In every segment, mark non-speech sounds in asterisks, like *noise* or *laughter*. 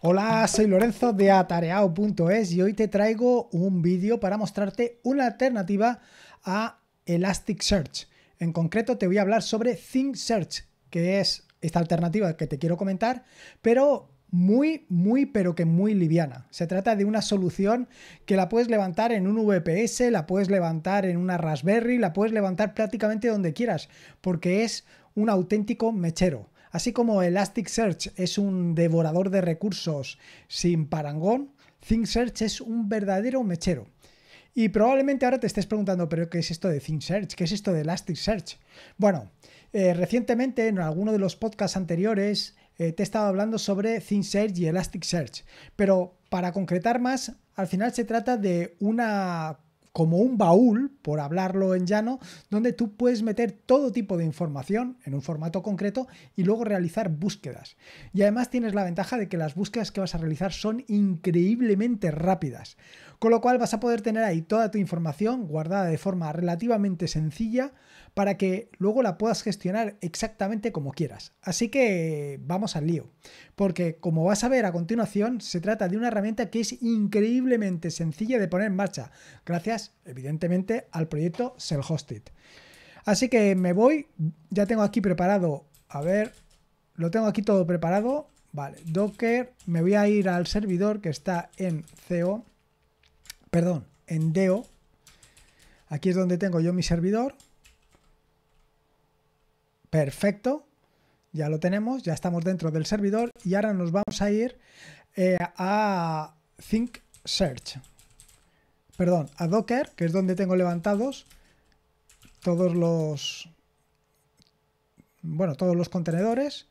Hola, soy Lorenzo de Atareao.es y hoy te traigo un vídeo para mostrarte una alternativa a Elasticsearch. En concreto te voy a hablar sobre ThinkSearch, que es esta alternativa que te quiero comentar, pero muy, muy, pero que muy liviana. Se trata de una solución que la puedes levantar en un VPS, la puedes levantar en una Raspberry, la puedes levantar prácticamente donde quieras, porque es un auténtico mechero. Así como Elasticsearch es un devorador de recursos sin parangón, Search es un verdadero mechero. Y probablemente ahora te estés preguntando, ¿pero qué es esto de Search? ¿Qué es esto de Elasticsearch? Bueno, eh, recientemente en alguno de los podcasts anteriores eh, te he estado hablando sobre Search y Elasticsearch, pero para concretar más, al final se trata de una como un baúl, por hablarlo en llano, donde tú puedes meter todo tipo de información en un formato concreto y luego realizar búsquedas. Y además tienes la ventaja de que las búsquedas que vas a realizar son increíblemente rápidas, con lo cual vas a poder tener ahí toda tu información guardada de forma relativamente sencilla para que luego la puedas gestionar exactamente como quieras. Así que vamos al lío, porque como vas a ver a continuación, se trata de una herramienta que es increíblemente sencilla de poner en marcha, gracias evidentemente al proyecto SellHosted. Así que me voy, ya tengo aquí preparado, a ver, lo tengo aquí todo preparado, vale, Docker, me voy a ir al servidor que está en CO, perdón, en DEO, aquí es donde tengo yo mi servidor, Perfecto, ya lo tenemos, ya estamos dentro del servidor y ahora nos vamos a ir eh, a Think Search. Perdón, a Docker, que es donde tengo levantados todos los bueno, todos los contenedores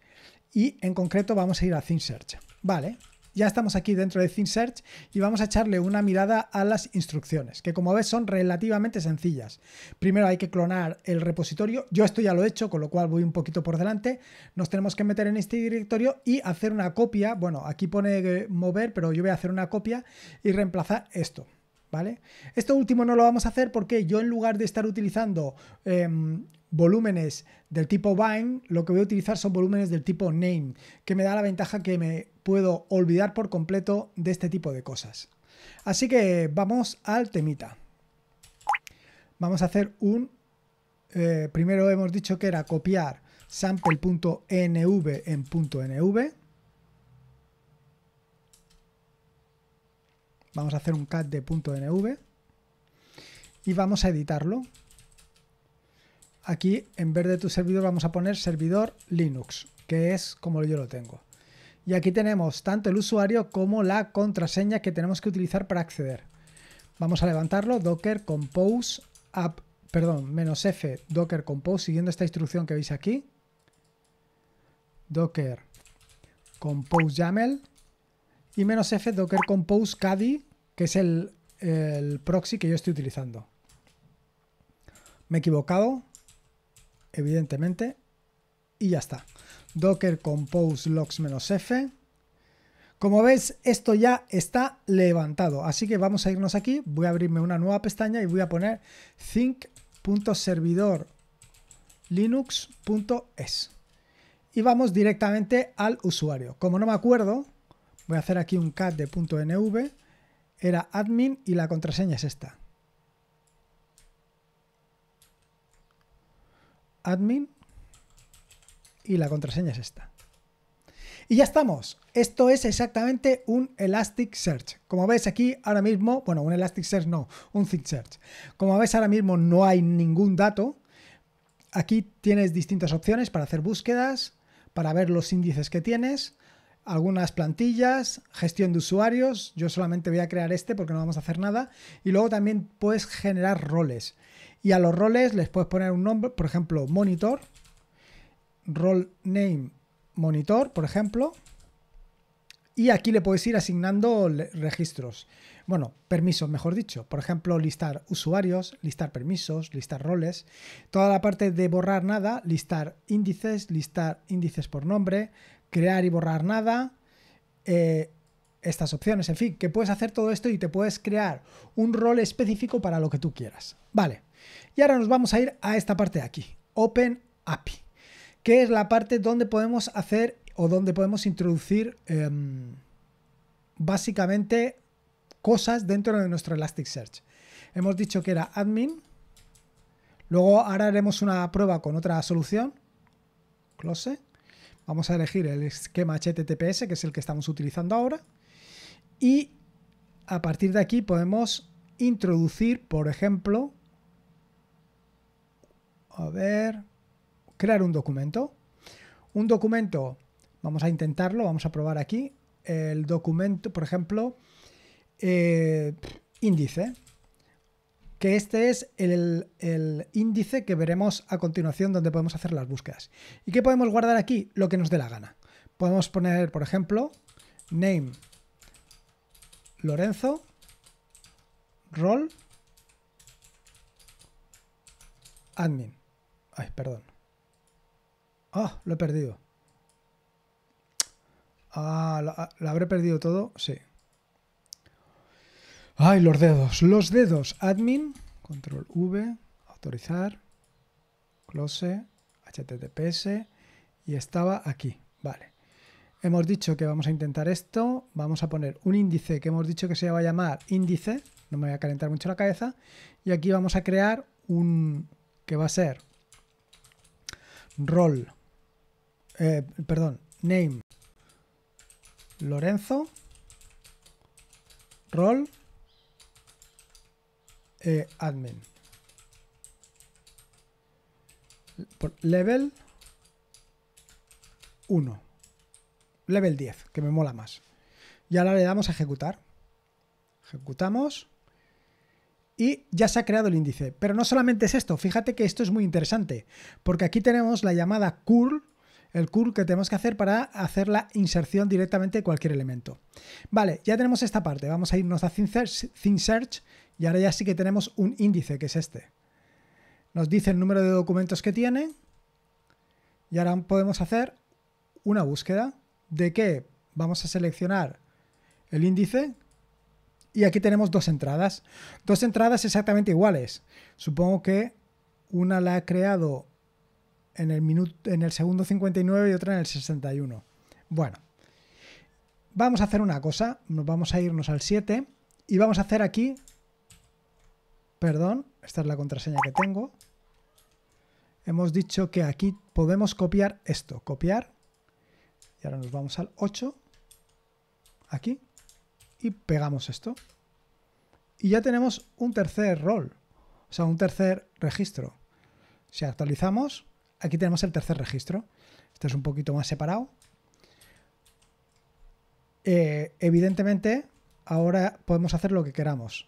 y en concreto vamos a ir a Think Search. Vale, ya estamos aquí dentro de ThinSearch y vamos a echarle una mirada a las instrucciones, que como ves son relativamente sencillas. Primero hay que clonar el repositorio, yo esto ya lo he hecho, con lo cual voy un poquito por delante. Nos tenemos que meter en este directorio y hacer una copia, bueno, aquí pone mover, pero yo voy a hacer una copia y reemplazar esto. ¿Vale? Esto último no lo vamos a hacer porque yo en lugar de estar utilizando em, volúmenes del tipo bind, lo que voy a utilizar son volúmenes del tipo name, que me da la ventaja que me puedo olvidar por completo de este tipo de cosas. Así que vamos al temita. Vamos a hacer un... Eh, primero hemos dicho que era copiar sample.nv en .nv. Vamos a hacer un cat de .nv y vamos a editarlo aquí en vez de tu servidor vamos a poner servidor Linux, que es como yo lo tengo. Y aquí tenemos tanto el usuario como la contraseña que tenemos que utilizar para acceder. Vamos a levantarlo, docker compose app, perdón, menos f docker compose siguiendo esta instrucción que veis aquí. docker compose yaml y menos f docker compose caddy, que es el, el proxy que yo estoy utilizando. Me he equivocado, evidentemente, y ya está. Docker compose logs-f. Como veis, esto ya está levantado, así que vamos a irnos aquí, voy a abrirme una nueva pestaña y voy a poner think.servidorlinux.es. Y vamos directamente al usuario. Como no me acuerdo, voy a hacer aquí un cat de .nv, era admin y la contraseña es esta. admin y la contraseña es esta. Y ya estamos. Esto es exactamente un Elasticsearch. Como veis aquí ahora mismo, bueno, un Elasticsearch no, un Search Como veis ahora mismo no hay ningún dato. Aquí tienes distintas opciones para hacer búsquedas, para ver los índices que tienes, algunas plantillas, gestión de usuarios. Yo solamente voy a crear este porque no vamos a hacer nada. Y luego también puedes generar roles. Y a los roles les puedes poner un nombre, por ejemplo, monitor, role name monitor, por ejemplo. Y aquí le puedes ir asignando registros. Bueno, permisos, mejor dicho. Por ejemplo, listar usuarios, listar permisos, listar roles. Toda la parte de borrar nada, listar índices, listar índices por nombre, crear y borrar nada. Eh, estas opciones, en fin, que puedes hacer todo esto y te puedes crear un rol específico para lo que tú quieras. Vale. Y ahora nos vamos a ir a esta parte de aquí, Open API, que es la parte donde podemos hacer o donde podemos introducir em, básicamente cosas dentro de nuestro Elasticsearch. Hemos dicho que era admin, luego ahora haremos una prueba con otra solución, close, vamos a elegir el esquema HTTPS, que es el que estamos utilizando ahora, y a partir de aquí podemos introducir, por ejemplo, a ver, crear un documento. Un documento, vamos a intentarlo, vamos a probar aquí. El documento, por ejemplo, eh, índice, que este es el, índice que veremos a continuación donde podemos hacer las búsquedas. ¿Y qué podemos guardar aquí? Lo que nos dé la gana. Podemos poner, por ejemplo, name Lorenzo, role, admin. Ay, perdón. Ah, lo he perdido. Ah, ¿la, habré perdido todo? Sí. Ay, los dedos. Los dedos. Admin. Control V. Autorizar. Close. HTTPS. Y estaba aquí. Vale. Hemos dicho que vamos a intentar esto. Vamos a poner un índice que hemos dicho que se va a llamar índice. No me voy a calentar mucho la cabeza. Y aquí vamos a crear un que va a ser Roll. Eh, perdón, name. Lorenzo. role, eh, admin. level 1. Level 10, que me mola más. Y ahora le damos a ejecutar. Ejecutamos y ya se ha creado el índice. Pero no solamente es esto, fíjate que esto es muy interesante, porque aquí tenemos la llamada curl, el curl que tenemos que hacer para hacer la inserción directamente de cualquier elemento. Vale, ya tenemos esta parte, vamos a irnos a search y ahora ya sí que tenemos un índice que es este. Nos dice el número de documentos que tiene y ahora podemos hacer una búsqueda de que vamos a seleccionar el índice y aquí tenemos dos entradas. Dos entradas exactamente iguales. Supongo que una la ha creado en el, minuto, en el segundo 59 y otra en el 61. Bueno, vamos a hacer una cosa. Nos vamos a irnos al 7 y vamos a hacer aquí... Perdón, esta es la contraseña que tengo. Hemos dicho que aquí podemos copiar esto. Copiar. Y ahora nos vamos al 8. Aquí y pegamos esto. Y ya tenemos un tercer rol, o sea, un tercer registro. Si actualizamos, aquí tenemos el tercer registro. Este es un poquito más separado. Eh, evidentemente, ahora podemos hacer lo que queramos.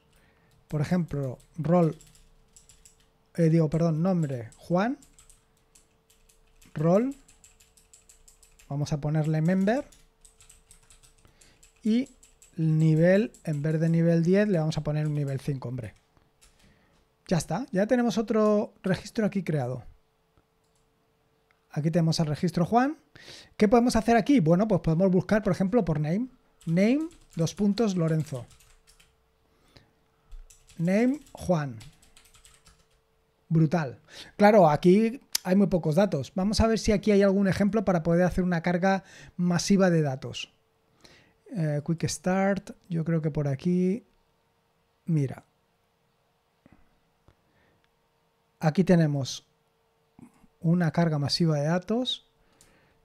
Por ejemplo, rol, eh, digo, perdón, nombre Juan, rol, vamos a ponerle member y nivel, en vez de nivel 10, le vamos a poner un nivel 5, hombre. Ya está, ya tenemos otro registro aquí creado. Aquí tenemos el registro Juan. ¿Qué podemos hacer aquí? Bueno, pues podemos buscar, por ejemplo, por name. Name, dos puntos, Lorenzo. Name, Juan. Brutal. Claro, aquí hay muy pocos datos. Vamos a ver si aquí hay algún ejemplo para poder hacer una carga masiva de datos. Eh, quick Start, yo creo que por aquí, mira, aquí tenemos una carga masiva de datos.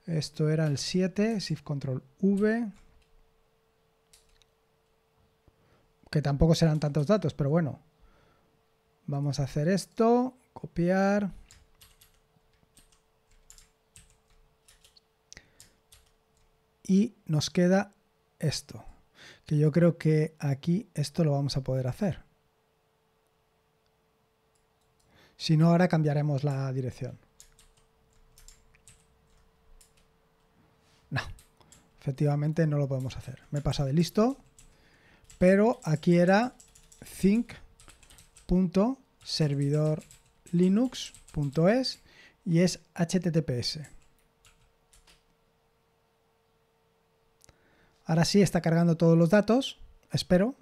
Esto era el 7, Shift Control V. Que tampoco serán tantos datos, pero bueno. Vamos a hacer esto, copiar. Y nos queda esto. Que yo creo que aquí esto lo vamos a poder hacer. Si no, ahora cambiaremos la dirección. No, efectivamente no lo podemos hacer. Me pasa de listo, pero aquí era think.servidorlinux.es y es https. Ahora sí está cargando todos los datos, espero.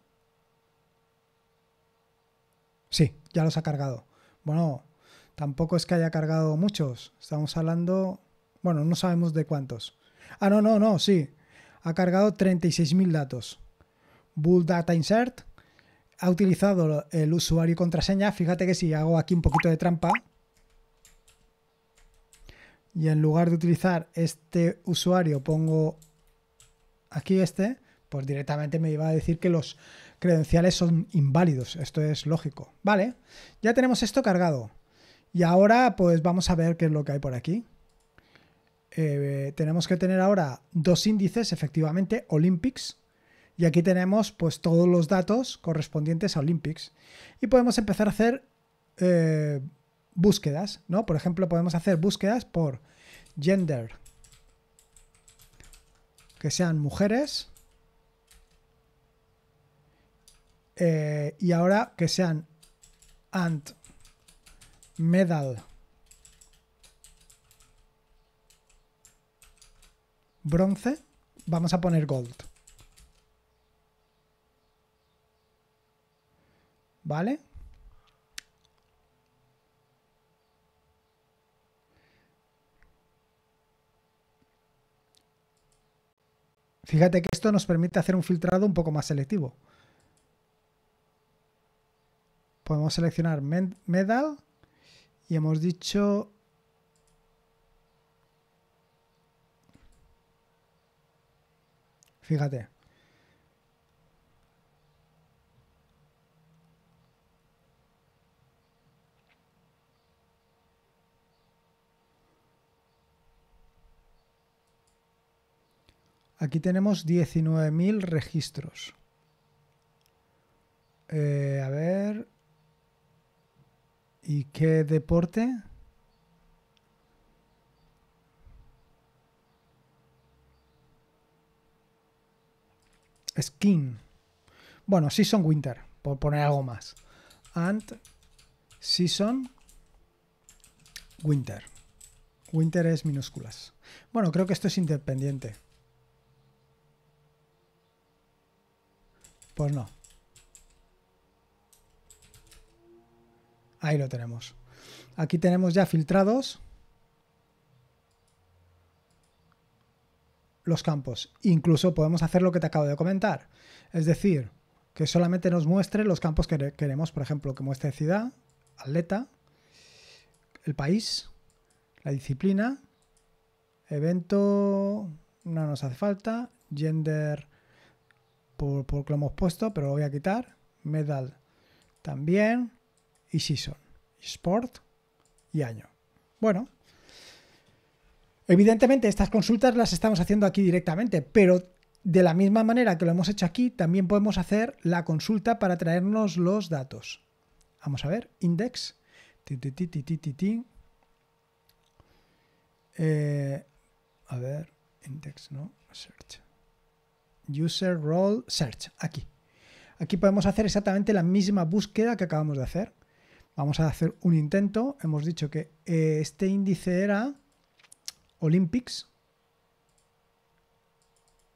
Sí, ya los ha cargado. Bueno, tampoco es que haya cargado muchos. Estamos hablando, bueno, no sabemos de cuántos. Ah, no, no, no, sí. Ha cargado 36.000 datos. Bull Data Insert. Ha utilizado el usuario y contraseña. Fíjate que si hago aquí un poquito de trampa. Y en lugar de utilizar este usuario pongo aquí este, pues directamente me iba a decir que los credenciales son inválidos. Esto es lógico. Vale, ya tenemos esto cargado. Y ahora pues vamos a ver qué es lo que hay por aquí. Eh, tenemos que tener ahora dos índices, efectivamente, Olympics. Y aquí tenemos pues todos los datos correspondientes a Olympics. Y podemos empezar a hacer eh, búsquedas, ¿no? Por ejemplo, podemos hacer búsquedas por gender, que sean mujeres. Eh, y ahora que sean Ant Medal Bronce. Vamos a poner Gold. ¿Vale? Fíjate que esto nos permite hacer un filtrado un poco más selectivo. Podemos seleccionar medal y hemos dicho Fíjate, Aquí tenemos 19.000 registros. Eh, a ver. ¿Y qué deporte? Skin. Bueno, Season Winter, por poner algo más. And Season Winter. Winter es minúsculas. Bueno, creo que esto es independiente. Pues no. Ahí lo tenemos. Aquí tenemos ya filtrados los campos. Incluso podemos hacer lo que te acabo de comentar. Es decir, que solamente nos muestre los campos que queremos. Por ejemplo, que muestre ciudad, atleta, el país, la disciplina, evento, no nos hace falta, gender porque lo hemos puesto, pero lo voy a quitar. Medal también. Y Season. Sport y año. Bueno. Evidentemente estas consultas las estamos haciendo aquí directamente, pero de la misma manera que lo hemos hecho aquí, también podemos hacer la consulta para traernos los datos. Vamos a ver, index. Eh, a ver, index, ¿no? Search. User Role Search, aquí. Aquí podemos hacer exactamente la misma búsqueda que acabamos de hacer. Vamos a hacer un intento. Hemos dicho que eh, este índice era Olympics.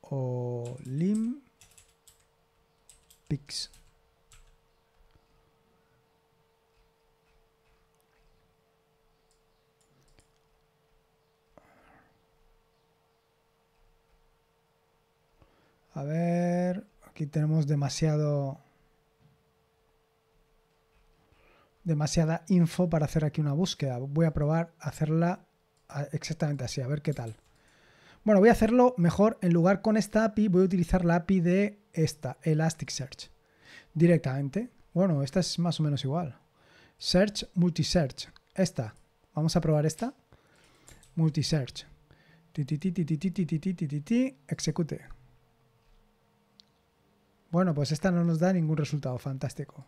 Olympics. A ver, aquí tenemos demasiado... demasiada info para hacer aquí una búsqueda. Voy a probar hacerla exactamente así, a ver qué tal. Bueno, voy a hacerlo mejor en lugar con esta API, voy a utilizar la API de esta, Elasticsearch, directamente. Bueno, esta es más o menos igual. Search, multisearch. Esta. Vamos a probar esta. Multisearch. Execute. Bueno, pues esta no nos da ningún resultado fantástico.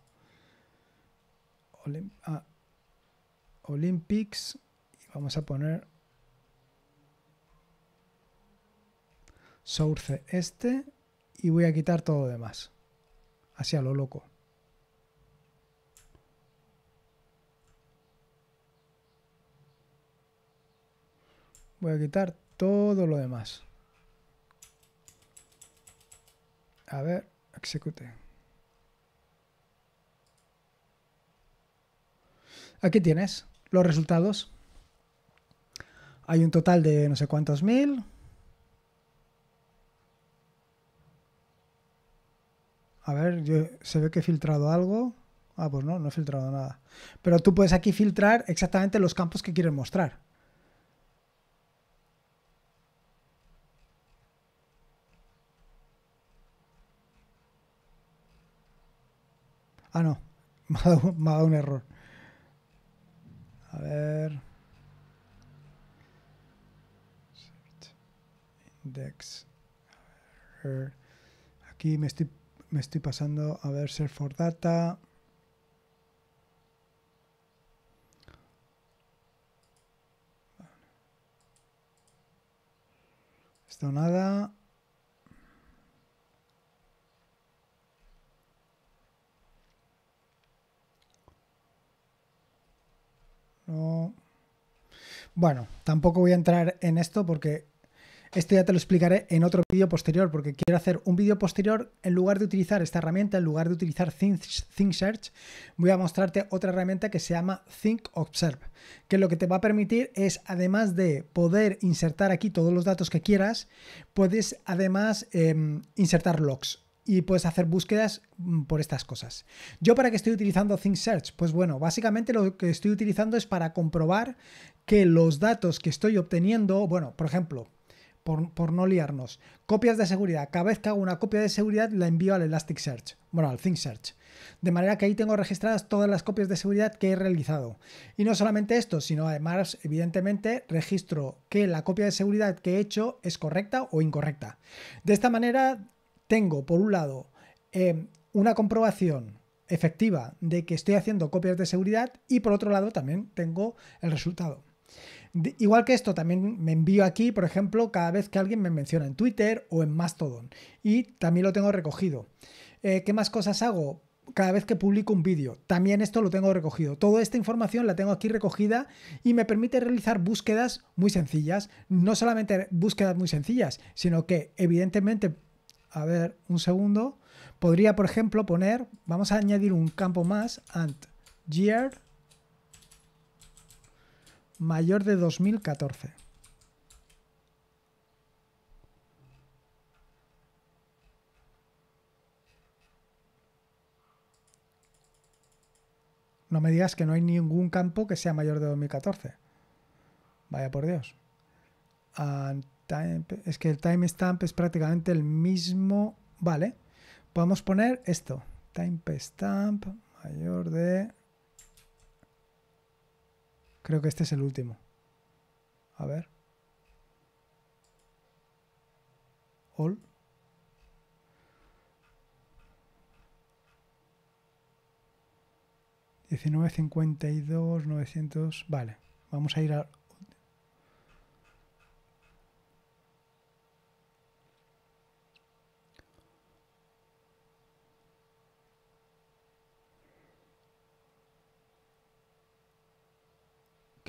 Ah, Olympics. Y vamos a poner Source este. Y voy a quitar todo lo demás. Así a lo loco. Voy a quitar todo lo demás. A ver execute. Aquí tienes los resultados. Hay un total de no sé cuántos mil. A ver, yo, se ve que he filtrado algo. Ah, pues no, no he filtrado nada. Pero tú puedes aquí filtrar exactamente los campos que quieres mostrar. Ah, no. *laughs* Me ha, dado, un error. A ver. Index. A ver. Aquí me estoy, me estoy pasando a ver ser for data. Esto nada. Bueno, tampoco voy a entrar en esto porque esto ya te lo explicaré en otro vídeo posterior, porque quiero hacer un vídeo posterior en lugar de utilizar esta herramienta, en lugar de utilizar ThinkSearch, voy a mostrarte otra herramienta que se llama ThinkObserve, que lo que te va a permitir es, además de poder insertar aquí todos los datos que quieras, puedes además em, insertar logs y puedes hacer búsquedas mm, por estas cosas. ¿Yo para qué estoy utilizando ThinkSearch? Pues bueno, básicamente lo que estoy utilizando es para comprobar que los datos que estoy obteniendo, bueno, por ejemplo, por, no liarnos, copias de seguridad. Cada vez que hago una copia de seguridad la envío al Elasticsearch, bueno, al Search, De manera que ahí tengo registradas todas las copias de seguridad que he realizado. Y no solamente esto, sino además, evidentemente, registro que la copia de seguridad que he hecho es correcta o incorrecta. De esta manera, tengo, por un lado, em, una comprobación efectiva de que estoy haciendo copias de seguridad y por otro lado también tengo el resultado. Igual que esto, también me envío aquí, por ejemplo, cada vez que alguien me menciona en Twitter o en Mastodon. Y también lo tengo recogido. Eh, ¿Qué más cosas hago? Cada vez que publico un vídeo, también esto lo tengo recogido. Toda esta información la tengo aquí recogida y me permite realizar búsquedas muy sencillas. No solamente búsquedas muy sencillas, sino que evidentemente, a ver, un segundo, podría, por ejemplo, poner, vamos a añadir un campo más, and year mayor de 2014. No me digas que no hay ningún campo que sea mayor de 2014. Vaya por Dios. Ah, es que el timestamp es prácticamente el mismo. Vale. Podemos poner esto. Timestamp mayor de Creo que este es el último. A ver. All. dos 900. Vale, vamos a ir a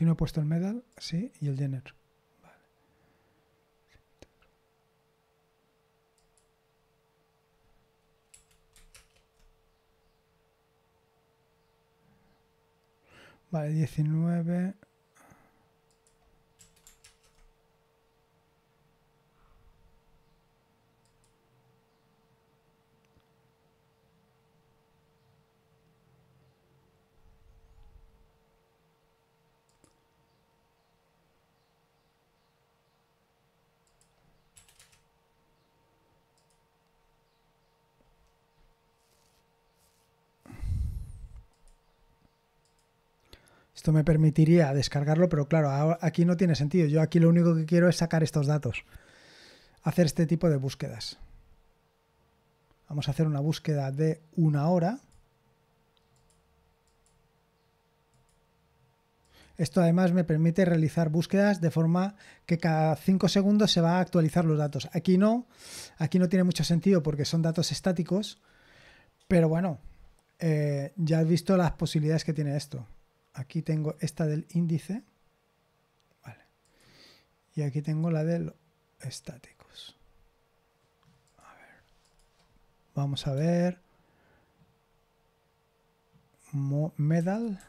Si no he puesto el medal, sí, y el Jenner Vale. Vale, 19. Esto me permitiría descargarlo, pero claro, aquí no tiene sentido. Yo aquí lo único que quiero es sacar estos datos, hacer este tipo de búsquedas. Vamos a hacer una búsqueda de una hora. Esto además me permite realizar búsquedas de forma que cada cinco segundos se va a actualizar los datos. Aquí no, aquí no tiene mucho sentido porque son datos estáticos, pero bueno, eh, ya has visto las posibilidades que tiene esto. Aquí tengo esta del índice. Vale. Y aquí tengo la del estáticos. A ver. Vamos a ver. medal.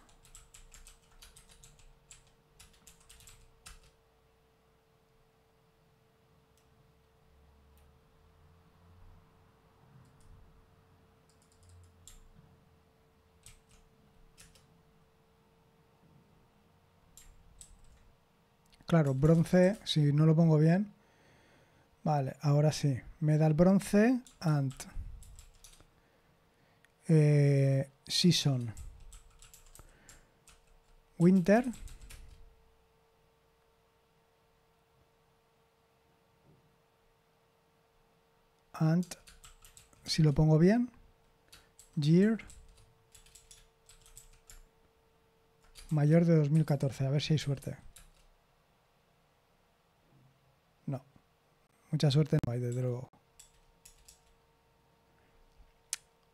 Claro, bronce, si no lo pongo bien. Vale, ahora sí. Me da el bronce and eh, season. Winter. And, si lo pongo bien, year mayor de 2014. A ver si hay suerte. Mucha suerte no hay, de luego.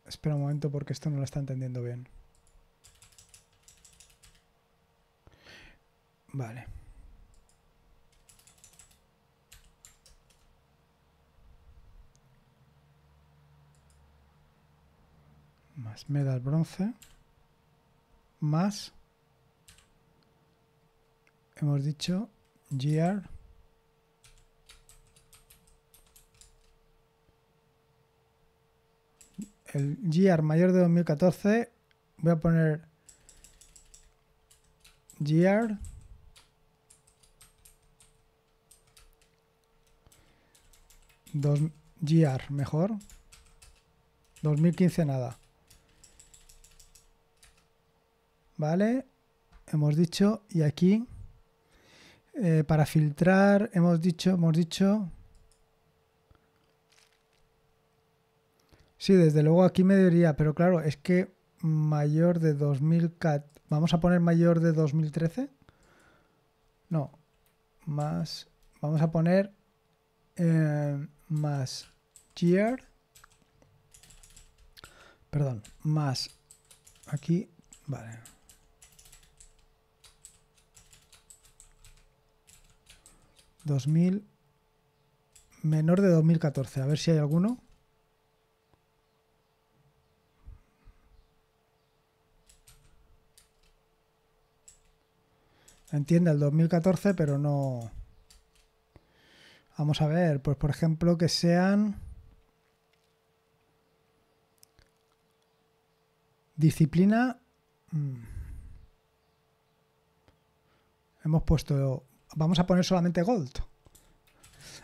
Espera un momento porque esto no lo está entendiendo bien. Vale. Más medal bronce. Más. Hemos dicho GR. el GR mayor de 2014, voy a poner GR dos, GR mejor 2015 nada vale hemos dicho y aquí eh, para filtrar hemos dicho hemos dicho Sí, desde luego aquí me diría, pero claro, es que mayor de cat, Vamos a poner mayor de 2013. No, más. Vamos a poner eh, más year. Perdón, más. Aquí, vale. ...2000... ...menor de 2014... ...a ver si hay alguno... Entiende el 2014, pero no. Vamos a ver, pues por ejemplo que sean disciplina. Mm, hemos puesto, vamos a poner solamente gold.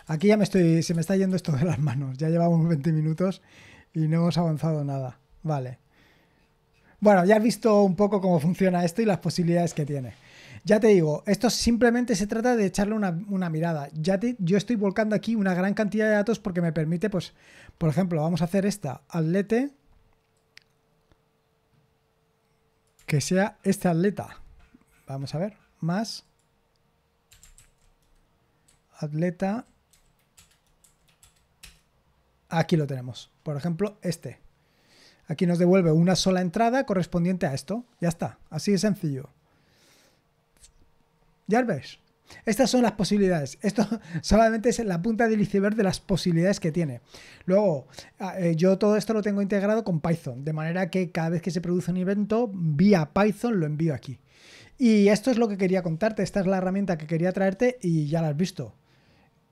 Aquí ya me estoy, se me está yendo esto de las manos. Ya llevamos 20 minutos y no hemos avanzado nada. Vale. Bueno, ya has visto un poco cómo funciona esto y las posibilidades que tiene. Ya te digo, esto simplemente se trata de echarle una, mirada. Ya yo estoy volcando aquí una gran cantidad de datos porque me permite, pues, por ejemplo, vamos a hacer esta atlete que sea este atleta. Vamos a ver, más atleta. Aquí lo tenemos. Por ejemplo, este. Aquí nos devuelve una sola entrada correspondiente a esto. Ya está. Así de sencillo ya ves, Estas son las posibilidades. Esto *laughs* solamente es la punta del iceberg de las posibilidades que tiene. Luego, ah, eh, yo todo esto lo tengo integrado con Python, de manera que cada vez que se produce un evento, vía Python lo envío aquí. Y esto es lo que quería contarte. Esta es la herramienta que quería traerte y ya la has visto.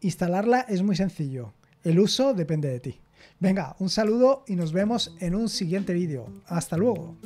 Instalarla es muy sencillo. El uso depende de ti. Venga, un saludo y nos vemos en un siguiente vídeo. Hasta luego.